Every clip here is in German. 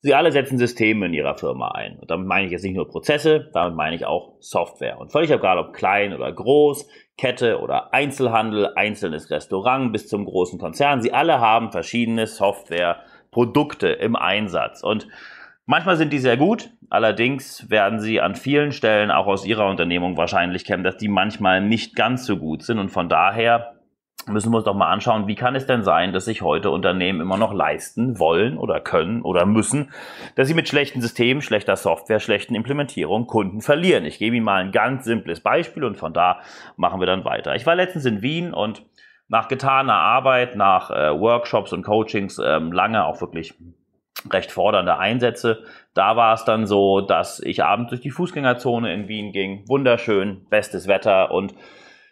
Sie alle setzen Systeme in ihrer Firma ein. Und damit meine ich jetzt nicht nur Prozesse, damit meine ich auch Software. Und völlig egal, ob klein oder groß, Kette oder Einzelhandel, einzelnes Restaurant bis zum großen Konzern, sie alle haben verschiedene Softwareprodukte im Einsatz. Und manchmal sind die sehr gut, allerdings werden sie an vielen Stellen auch aus ihrer Unternehmung wahrscheinlich kennen, dass die manchmal nicht ganz so gut sind. Und von daher müssen wir uns doch mal anschauen, wie kann es denn sein, dass sich heute Unternehmen immer noch leisten wollen oder können oder müssen, dass sie mit schlechten Systemen, schlechter Software, schlechten Implementierungen Kunden verlieren. Ich gebe Ihnen mal ein ganz simples Beispiel und von da machen wir dann weiter. Ich war letztens in Wien und nach getaner Arbeit, nach äh, Workshops und Coachings, ähm, lange auch wirklich recht fordernde Einsätze. Da war es dann so, dass ich abends durch die Fußgängerzone in Wien ging. Wunderschön, bestes Wetter und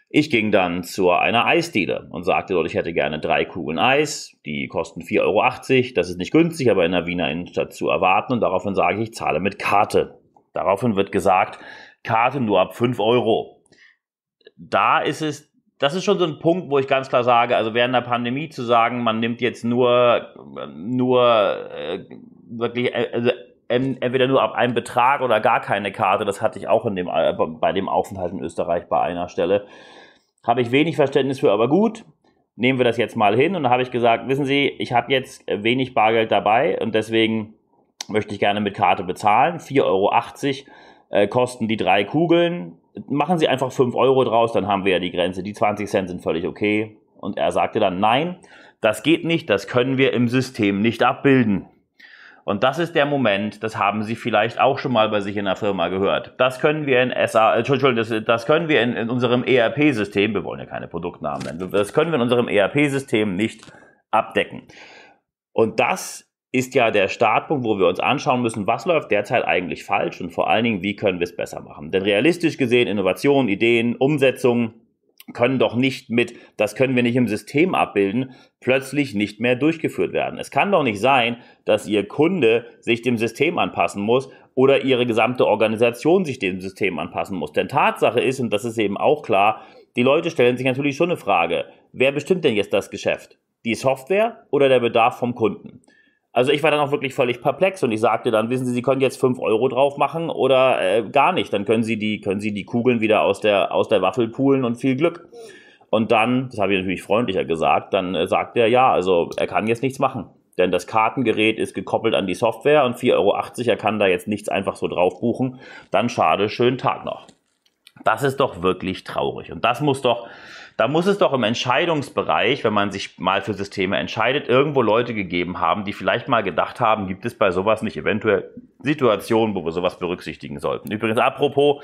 ich ging dann zu einer Eisdiele und sagte dort, ich hätte gerne drei Kugeln Eis, die kosten 4,80 Euro, das ist nicht günstig, aber in der Wiener Innenstadt zu erwarten und daraufhin sage ich, ich zahle mit Karte. Daraufhin wird gesagt, Karte nur ab 5 Euro. Da ist es das ist schon so ein Punkt, wo ich ganz klar sage, also während der Pandemie zu sagen, man nimmt jetzt nur, nur äh, wirklich, äh, also entweder nur ab einem Betrag oder gar keine Karte. Das hatte ich auch in dem, äh, bei dem Aufenthalt in Österreich bei einer Stelle. Habe ich wenig Verständnis für, aber gut. Nehmen wir das jetzt mal hin. Und dann habe ich gesagt, wissen Sie, ich habe jetzt wenig Bargeld dabei und deswegen möchte ich gerne mit Karte bezahlen. 4,80 Euro äh, kosten die drei Kugeln. Machen Sie einfach 5 Euro draus, dann haben wir ja die Grenze. Die 20 Cent sind völlig okay. Und er sagte dann, nein, das geht nicht, das können wir im System nicht abbilden. Und das ist der Moment, das haben Sie vielleicht auch schon mal bei sich in der Firma gehört. Das können wir in SA, äh, Entschuldigung, das, das können wir in, in unserem ERP-System, wir wollen ja keine Produktnamen nennen, das können wir in unserem ERP-System nicht abdecken. Und das ist ja der Startpunkt, wo wir uns anschauen müssen, was läuft derzeit eigentlich falsch und vor allen Dingen, wie können wir es besser machen. Denn realistisch gesehen, Innovationen, Ideen, Umsetzung, können doch nicht mit, das können wir nicht im System abbilden, plötzlich nicht mehr durchgeführt werden. Es kann doch nicht sein, dass Ihr Kunde sich dem System anpassen muss oder Ihre gesamte Organisation sich dem System anpassen muss. Denn Tatsache ist, und das ist eben auch klar, die Leute stellen sich natürlich schon eine Frage, wer bestimmt denn jetzt das Geschäft? Die Software oder der Bedarf vom Kunden? Also ich war dann auch wirklich völlig perplex und ich sagte dann, wissen Sie, Sie können jetzt fünf Euro drauf machen oder äh, gar nicht. Dann können Sie die, können Sie die Kugeln wieder aus der, aus der Waffel poolen und viel Glück. Und dann, das habe ich natürlich freundlicher gesagt, dann äh, sagt er, ja, also er kann jetzt nichts machen. Denn das Kartengerät ist gekoppelt an die Software und 4,80 Euro, er kann da jetzt nichts einfach so drauf buchen. Dann schade, schönen Tag noch. Das ist doch wirklich traurig. Und das muss doch, da muss es doch im Entscheidungsbereich, wenn man sich mal für Systeme entscheidet, irgendwo Leute gegeben haben, die vielleicht mal gedacht haben, gibt es bei sowas nicht eventuell Situationen, wo wir sowas berücksichtigen sollten. Übrigens, apropos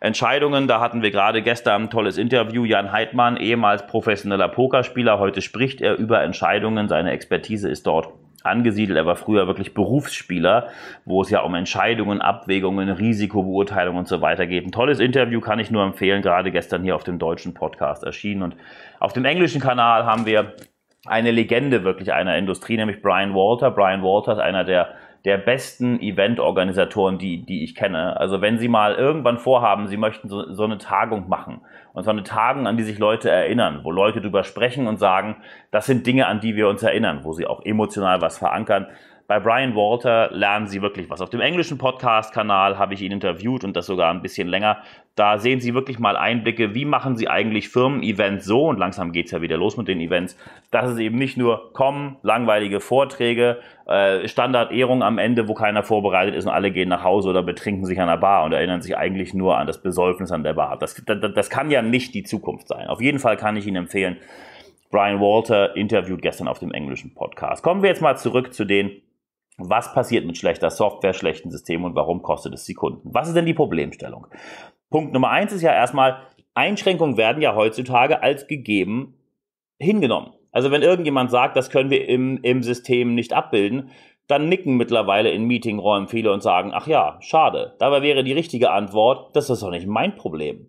Entscheidungen, da hatten wir gerade gestern ein tolles Interview. Jan Heidmann, ehemals professioneller Pokerspieler, heute spricht er über Entscheidungen. Seine Expertise ist dort angesiedelt. Er war früher wirklich Berufsspieler, wo es ja um Entscheidungen, Abwägungen, Risikobeurteilungen und so weiter geht. Ein tolles Interview kann ich nur empfehlen, gerade gestern hier auf dem deutschen Podcast erschienen. Und auf dem englischen Kanal haben wir eine Legende wirklich einer Industrie, nämlich Brian Walter. Brian Walter ist einer der der besten Eventorganisatoren, die, die ich kenne. Also wenn Sie mal irgendwann vorhaben, Sie möchten so, so eine Tagung machen, und zwar eine Tagung, an die sich Leute erinnern, wo Leute drüber sprechen und sagen, das sind Dinge, an die wir uns erinnern, wo sie auch emotional was verankern, bei Brian Walter lernen Sie wirklich was. Auf dem englischen Podcast-Kanal habe ich ihn interviewt und das sogar ein bisschen länger. Da sehen Sie wirklich mal Einblicke, wie machen Sie eigentlich Firmen-Events so und langsam geht es ja wieder los mit den Events, dass es eben nicht nur kommen, langweilige Vorträge, äh, Standard-Ehrung am Ende, wo keiner vorbereitet ist und alle gehen nach Hause oder betrinken sich an der Bar und erinnern sich eigentlich nur an das Besäufnis an der Bar. Das, das, das kann ja nicht die Zukunft sein. Auf jeden Fall kann ich Ihnen empfehlen, Brian Walter interviewt gestern auf dem englischen Podcast. Kommen wir jetzt mal zurück zu den was passiert mit schlechter Software, schlechten Systemen und warum kostet es die Kunden? Was ist denn die Problemstellung? Punkt Nummer eins ist ja erstmal, Einschränkungen werden ja heutzutage als gegeben hingenommen. Also wenn irgendjemand sagt, das können wir im, im System nicht abbilden, dann nicken mittlerweile in Meetingräumen viele und sagen, ach ja, schade. Dabei wäre die richtige Antwort, das ist doch nicht mein Problem.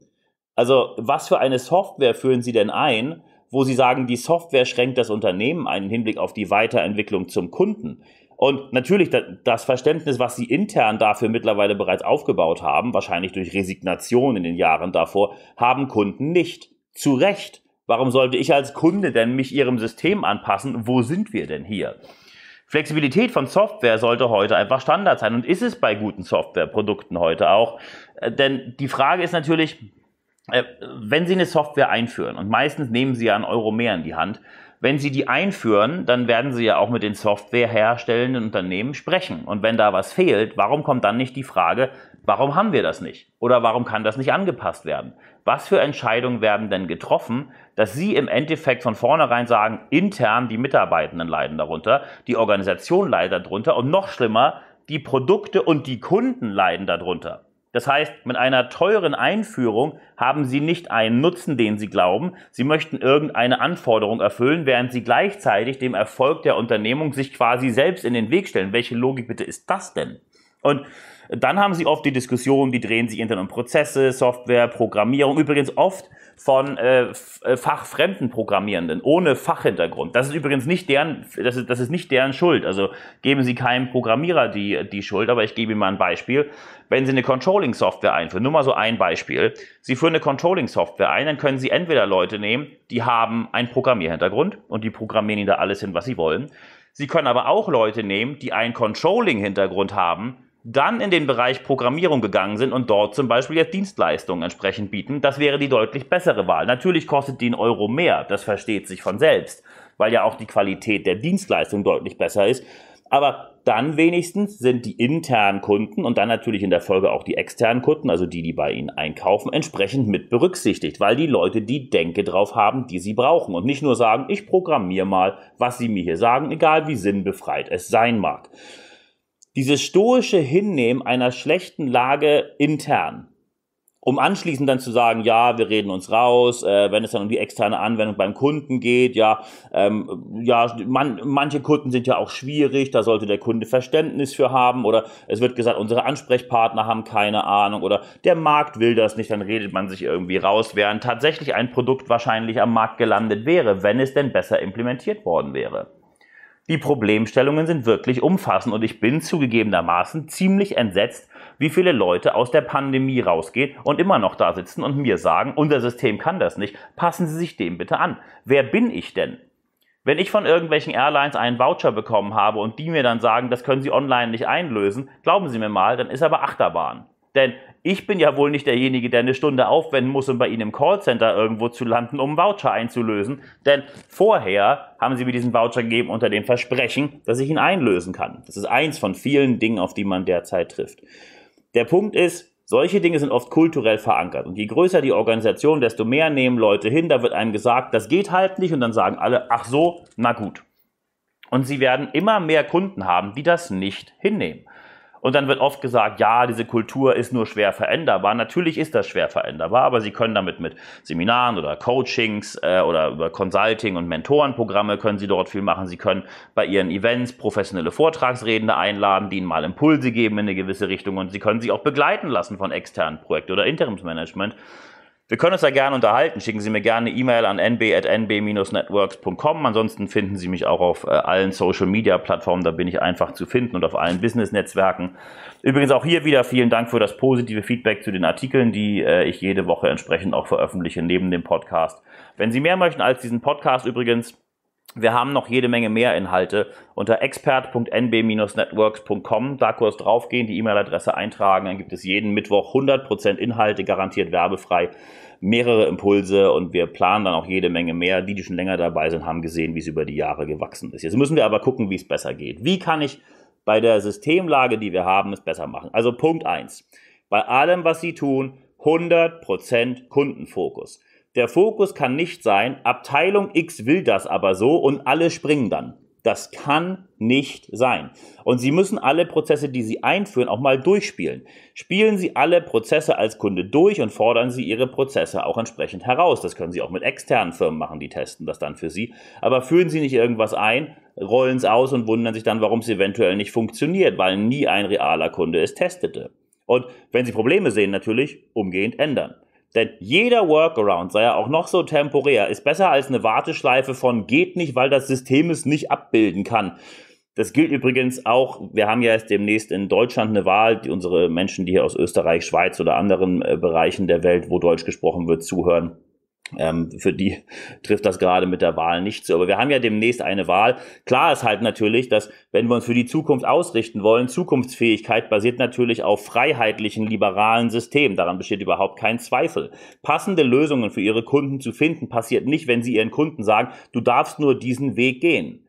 Also was für eine Software führen Sie denn ein, wo Sie sagen, die Software schränkt das Unternehmen ein im Hinblick auf die Weiterentwicklung zum Kunden? Und natürlich das Verständnis, was sie intern dafür mittlerweile bereits aufgebaut haben, wahrscheinlich durch Resignation in den Jahren davor, haben Kunden nicht. Zu Recht. Warum sollte ich als Kunde denn mich ihrem System anpassen? Wo sind wir denn hier? Flexibilität von Software sollte heute einfach Standard sein und ist es bei guten Softwareprodukten heute auch. Äh, denn die Frage ist natürlich, äh, wenn Sie eine Software einführen und meistens nehmen Sie ja einen Euro mehr in die Hand, wenn sie die einführen, dann werden sie ja auch mit den softwareherstellenden Unternehmen sprechen. Und wenn da was fehlt, warum kommt dann nicht die Frage, warum haben wir das nicht? Oder warum kann das nicht angepasst werden? Was für Entscheidungen werden denn getroffen, dass Sie im Endeffekt von vornherein sagen, intern die Mitarbeitenden leiden darunter, die Organisation leidet darunter und noch schlimmer, die Produkte und die Kunden leiden darunter. Das heißt, mit einer teuren Einführung haben Sie nicht einen Nutzen, den Sie glauben. Sie möchten irgendeine Anforderung erfüllen, während Sie gleichzeitig dem Erfolg der Unternehmung sich quasi selbst in den Weg stellen. Welche Logik bitte ist das denn? Und dann haben Sie oft die Diskussion, die drehen sich intern um Prozesse, Software, Programmierung. Übrigens oft von äh, äh, fachfremden Programmierenden ohne Fachhintergrund. Das ist übrigens nicht deren, das ist, das ist nicht deren Schuld. Also geben Sie keinem Programmierer die, die Schuld, aber ich gebe Ihnen mal ein Beispiel. Wenn Sie eine Controlling-Software einführen, nur mal so ein Beispiel. Sie führen eine Controlling-Software ein, dann können Sie entweder Leute nehmen, die haben einen Programmierhintergrund und die programmieren Ihnen da alles hin, was Sie wollen. Sie können aber auch Leute nehmen, die einen Controlling-Hintergrund haben dann in den Bereich Programmierung gegangen sind und dort zum Beispiel jetzt Dienstleistungen entsprechend bieten, das wäre die deutlich bessere Wahl. Natürlich kostet die einen Euro mehr, das versteht sich von selbst, weil ja auch die Qualität der Dienstleistung deutlich besser ist. Aber dann wenigstens sind die internen Kunden und dann natürlich in der Folge auch die externen Kunden, also die, die bei Ihnen einkaufen, entsprechend mit berücksichtigt, weil die Leute die Denke drauf haben, die sie brauchen und nicht nur sagen, ich programmiere mal, was Sie mir hier sagen, egal wie sinnbefreit es sein mag dieses stoische Hinnehmen einer schlechten Lage intern, um anschließend dann zu sagen, ja, wir reden uns raus, äh, wenn es dann um die externe Anwendung beim Kunden geht, ja, ähm, ja, man, manche Kunden sind ja auch schwierig, da sollte der Kunde Verständnis für haben oder es wird gesagt, unsere Ansprechpartner haben keine Ahnung oder der Markt will das nicht, dann redet man sich irgendwie raus, während tatsächlich ein Produkt wahrscheinlich am Markt gelandet wäre, wenn es denn besser implementiert worden wäre. Die Problemstellungen sind wirklich umfassend und ich bin zugegebenermaßen ziemlich entsetzt, wie viele Leute aus der Pandemie rausgehen und immer noch da sitzen und mir sagen, unser System kann das nicht, passen Sie sich dem bitte an. Wer bin ich denn? Wenn ich von irgendwelchen Airlines einen Voucher bekommen habe und die mir dann sagen, das können Sie online nicht einlösen, glauben Sie mir mal, dann ist aber Achterbahn. Denn ich bin ja wohl nicht derjenige, der eine Stunde aufwenden muss, um bei Ihnen im Callcenter irgendwo zu landen, um einen Voucher einzulösen. Denn vorher haben Sie mir diesen Voucher gegeben unter dem Versprechen, dass ich ihn einlösen kann. Das ist eins von vielen Dingen, auf die man derzeit trifft. Der Punkt ist, solche Dinge sind oft kulturell verankert. Und je größer die Organisation, desto mehr nehmen Leute hin. Da wird einem gesagt, das geht halt nicht. Und dann sagen alle, ach so, na gut. Und sie werden immer mehr Kunden haben, die das nicht hinnehmen. Und dann wird oft gesagt, ja, diese Kultur ist nur schwer veränderbar. Natürlich ist das schwer veränderbar, aber Sie können damit mit Seminaren oder Coachings äh, oder über Consulting und Mentorenprogramme können Sie dort viel machen. Sie können bei Ihren Events professionelle Vortragsredende einladen, die Ihnen mal Impulse geben in eine gewisse Richtung und Sie können sie auch begleiten lassen von externen Projekten oder Interimsmanagement. Wir können uns da gerne unterhalten. Schicken Sie mir gerne eine E-Mail an nb.nb-networks.com. Ansonsten finden Sie mich auch auf äh, allen Social-Media-Plattformen. Da bin ich einfach zu finden und auf allen Business-Netzwerken. Übrigens auch hier wieder vielen Dank für das positive Feedback zu den Artikeln, die äh, ich jede Woche entsprechend auch veröffentliche neben dem Podcast. Wenn Sie mehr möchten als diesen Podcast übrigens, wir haben noch jede Menge mehr Inhalte unter expert.nb-networks.com. Da kurz draufgehen, die E-Mail-Adresse eintragen, dann gibt es jeden Mittwoch 100% Inhalte, garantiert werbefrei mehrere Impulse und wir planen dann auch jede Menge mehr. Die, die schon länger dabei sind, haben gesehen, wie es über die Jahre gewachsen ist. Jetzt müssen wir aber gucken, wie es besser geht. Wie kann ich bei der Systemlage, die wir haben, es besser machen? Also Punkt eins: Bei allem, was Sie tun, 100% Kundenfokus. Der Fokus kann nicht sein, Abteilung X will das aber so und alle springen dann. Das kann nicht sein. Und Sie müssen alle Prozesse, die Sie einführen, auch mal durchspielen. Spielen Sie alle Prozesse als Kunde durch und fordern Sie Ihre Prozesse auch entsprechend heraus. Das können Sie auch mit externen Firmen machen, die testen das dann für Sie. Aber führen Sie nicht irgendwas ein, rollen es aus und wundern sich dann, warum es eventuell nicht funktioniert, weil nie ein realer Kunde es testete. Und wenn Sie Probleme sehen, natürlich umgehend ändern. Denn jeder Workaround, sei er auch noch so temporär, ist besser als eine Warteschleife von geht nicht, weil das System es nicht abbilden kann. Das gilt übrigens auch, wir haben ja jetzt demnächst in Deutschland eine Wahl, die unsere Menschen, die hier aus Österreich, Schweiz oder anderen äh, Bereichen der Welt, wo Deutsch gesprochen wird, zuhören. Ähm, für die trifft das gerade mit der Wahl nicht zu. Aber wir haben ja demnächst eine Wahl. Klar ist halt natürlich, dass wenn wir uns für die Zukunft ausrichten wollen, Zukunftsfähigkeit basiert natürlich auf freiheitlichen, liberalen Systemen. Daran besteht überhaupt kein Zweifel. Passende Lösungen für ihre Kunden zu finden, passiert nicht, wenn sie ihren Kunden sagen, du darfst nur diesen Weg gehen.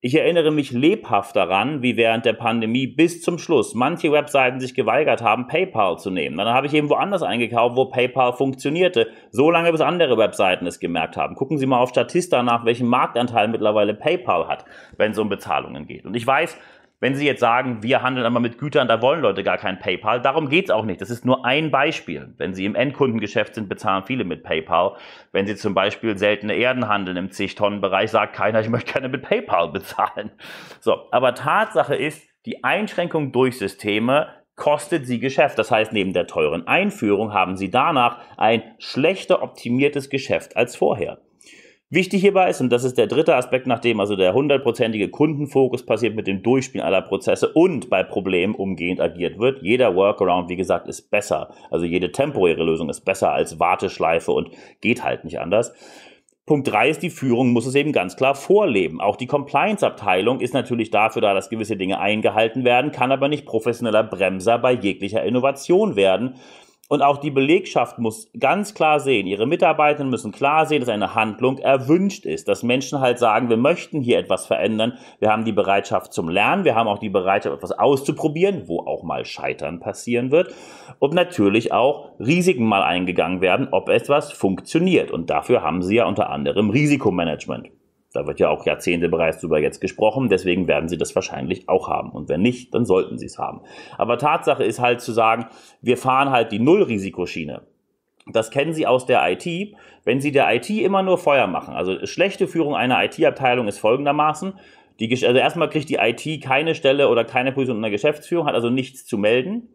Ich erinnere mich lebhaft daran, wie während der Pandemie bis zum Schluss manche Webseiten sich geweigert haben, PayPal zu nehmen. Dann habe ich eben woanders eingekauft, wo PayPal funktionierte, so lange bis andere Webseiten es gemerkt haben. Gucken Sie mal auf Statista nach, welchen Marktanteil mittlerweile PayPal hat, wenn es um Bezahlungen geht. Und ich weiß, wenn Sie jetzt sagen, wir handeln aber mit Gütern, da wollen Leute gar kein PayPal, darum geht's auch nicht. Das ist nur ein Beispiel. Wenn Sie im Endkundengeschäft sind, bezahlen viele mit PayPal. Wenn Sie zum Beispiel seltene Erden handeln im Zig-Tonnen-Bereich, sagt keiner, ich möchte gerne mit PayPal bezahlen. So, aber Tatsache ist, die Einschränkung durch Systeme kostet sie Geschäft. Das heißt, neben der teuren Einführung haben sie danach ein schlechter optimiertes Geschäft als vorher. Wichtig hierbei ist, und das ist der dritte Aspekt, nachdem also der hundertprozentige Kundenfokus passiert mit dem Durchspielen aller Prozesse und bei Problemen umgehend agiert wird. Jeder Workaround, wie gesagt, ist besser. Also jede temporäre Lösung ist besser als Warteschleife und geht halt nicht anders. Punkt 3 ist, die Führung muss es eben ganz klar vorleben. Auch die Compliance-Abteilung ist natürlich dafür da, dass gewisse Dinge eingehalten werden, kann aber nicht professioneller Bremser bei jeglicher Innovation werden. Und auch die Belegschaft muss ganz klar sehen, ihre Mitarbeitenden müssen klar sehen, dass eine Handlung erwünscht ist, dass Menschen halt sagen, wir möchten hier etwas verändern, wir haben die Bereitschaft zum Lernen, wir haben auch die Bereitschaft, etwas auszuprobieren, wo auch mal Scheitern passieren wird und natürlich auch Risiken mal eingegangen werden, ob etwas funktioniert. Und dafür haben sie ja unter anderem Risikomanagement. Da wird ja auch Jahrzehnte bereits drüber jetzt gesprochen, deswegen werden sie das wahrscheinlich auch haben. Und wenn nicht, dann sollten sie es haben. Aber Tatsache ist halt zu sagen, wir fahren halt die Nullrisikoschiene. Das kennen Sie aus der IT. Wenn Sie der IT immer nur Feuer machen, also schlechte Führung einer IT-Abteilung ist folgendermaßen, die, also erstmal kriegt die IT keine Stelle oder keine Position in der Geschäftsführung, hat also nichts zu melden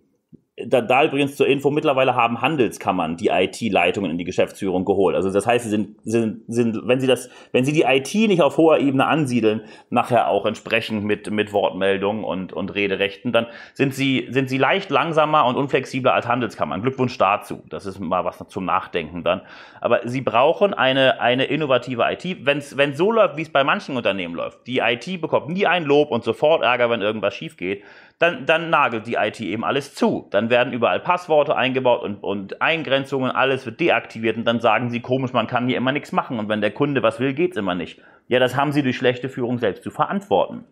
da, da übrigens zur Info, mittlerweile haben Handelskammern die IT-Leitungen in die Geschäftsführung geholt. Also das heißt, sie sind, sind, sind, wenn sie das, wenn sie die IT nicht auf hoher Ebene ansiedeln, nachher auch entsprechend mit, mit Wortmeldungen und, und Rederechten, dann sind sie, sind sie leicht langsamer und unflexibler als Handelskammern. Glückwunsch dazu. Das ist mal was zum Nachdenken dann. Aber sie brauchen eine, eine innovative IT. Wenn es so läuft, wie es bei manchen Unternehmen läuft, die IT bekommt nie ein Lob und sofort Ärger, wenn irgendwas schief geht, dann, dann nagelt die IT eben alles zu. Dann werden überall Passworte eingebaut und, und Eingrenzungen, alles wird deaktiviert und dann sagen sie komisch, man kann hier immer nichts machen und wenn der Kunde was will, geht es immer nicht. Ja, das haben sie durch schlechte Führung selbst zu verantworten.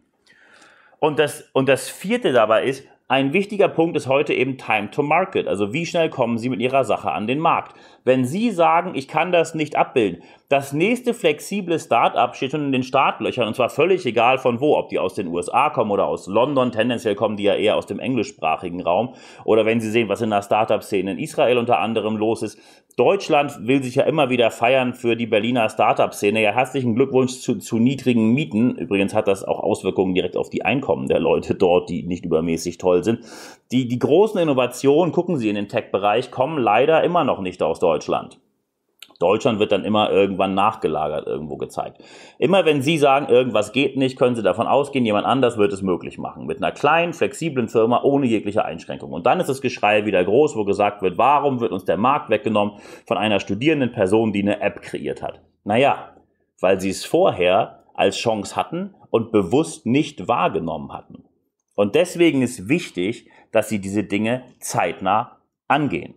Und das, und das vierte dabei ist, ein wichtiger Punkt ist heute eben Time to Market, also wie schnell kommen Sie mit Ihrer Sache an den Markt. Wenn Sie sagen, ich kann das nicht abbilden, das nächste flexible Startup steht schon in den Startlöchern und zwar völlig egal von wo, ob die aus den USA kommen oder aus London, tendenziell kommen die ja eher aus dem englischsprachigen Raum oder wenn Sie sehen, was in der Startup-Szene in Israel unter anderem los ist. Deutschland will sich ja immer wieder feiern für die Berliner Startup-Szene. Ja, herzlichen Glückwunsch zu, zu niedrigen Mieten. Übrigens hat das auch Auswirkungen direkt auf die Einkommen der Leute dort, die nicht übermäßig toll sinnvoll sind. Die, die großen Innovationen, gucken Sie in den Tech-Bereich, kommen leider immer noch nicht aus Deutschland. Deutschland wird dann immer irgendwann nachgelagert irgendwo gezeigt. Immer wenn Sie sagen, irgendwas geht nicht, können Sie davon ausgehen, jemand anders wird es möglich machen. Mit einer kleinen, flexiblen Firma ohne jegliche Einschränkung. Und dann ist das Geschrei wieder groß, wo gesagt wird, warum wird uns der Markt weggenommen von einer studierenden Person, die eine App kreiert hat. Naja, weil Sie es vorher als Chance hatten und bewusst nicht wahrgenommen hatten. Und deswegen ist wichtig, dass Sie diese Dinge zeitnah angehen.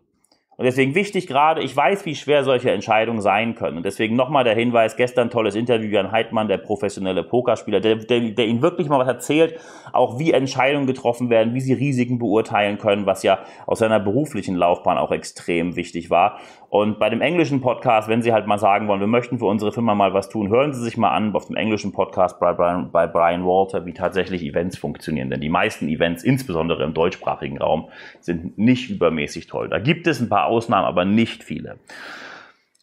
Und deswegen wichtig gerade, ich weiß, wie schwer solche Entscheidungen sein können. Und deswegen nochmal der Hinweis, gestern tolles Interview, Jan Heidmann, der professionelle Pokerspieler, der, der, der Ihnen wirklich mal was erzählt, auch wie Entscheidungen getroffen werden, wie Sie Risiken beurteilen können, was ja aus seiner beruflichen Laufbahn auch extrem wichtig war. Und bei dem englischen Podcast, wenn Sie halt mal sagen wollen, wir möchten für unsere Firma mal was tun, hören Sie sich mal an auf dem englischen Podcast bei Brian, bei Brian Walter, wie tatsächlich Events funktionieren. Denn die meisten Events, insbesondere im deutschsprachigen Raum, sind nicht übermäßig toll. Da gibt es ein paar Ausnahmen, aber nicht viele.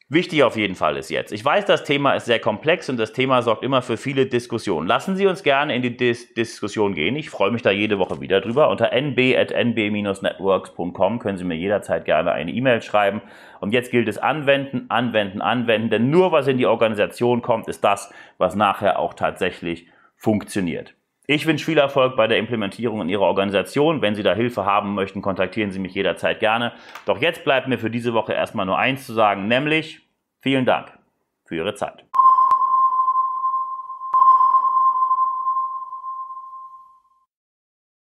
Wichtig auf jeden Fall ist jetzt, ich weiß, das Thema ist sehr komplex und das Thema sorgt immer für viele Diskussionen. Lassen Sie uns gerne in die Dis Diskussion gehen. Ich freue mich da jede Woche wieder drüber. Unter nb.nb-networks.com können Sie mir jederzeit gerne eine E-Mail schreiben. Und jetzt gilt es anwenden, anwenden, anwenden, denn nur was in die Organisation kommt, ist das, was nachher auch tatsächlich funktioniert. Ich wünsche viel Erfolg bei der Implementierung in Ihrer Organisation. Wenn Sie da Hilfe haben möchten, kontaktieren Sie mich jederzeit gerne. Doch jetzt bleibt mir für diese Woche erstmal nur eins zu sagen, nämlich vielen Dank für Ihre Zeit.